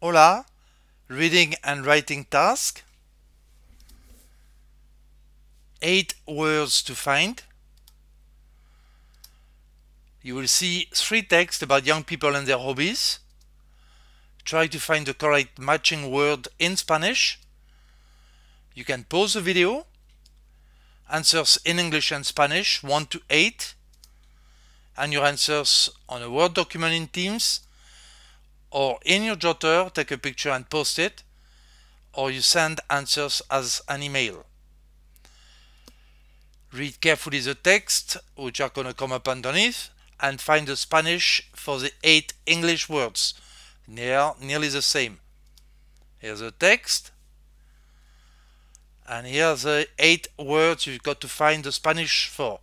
Hola, reading and writing task. Eight words to find. You will see three texts about young people and their hobbies. Try to find the correct matching word in Spanish. You can pause the video. Answers in English and Spanish 1 to 8 and your answers on a Word document in Teams or in your jotter, take a picture and post it, or you send answers as an email. Read carefully the text, which are going to come up underneath, and find the Spanish for the eight English words. They are nearly the same. Here's the text, and here are the eight words you've got to find the Spanish for.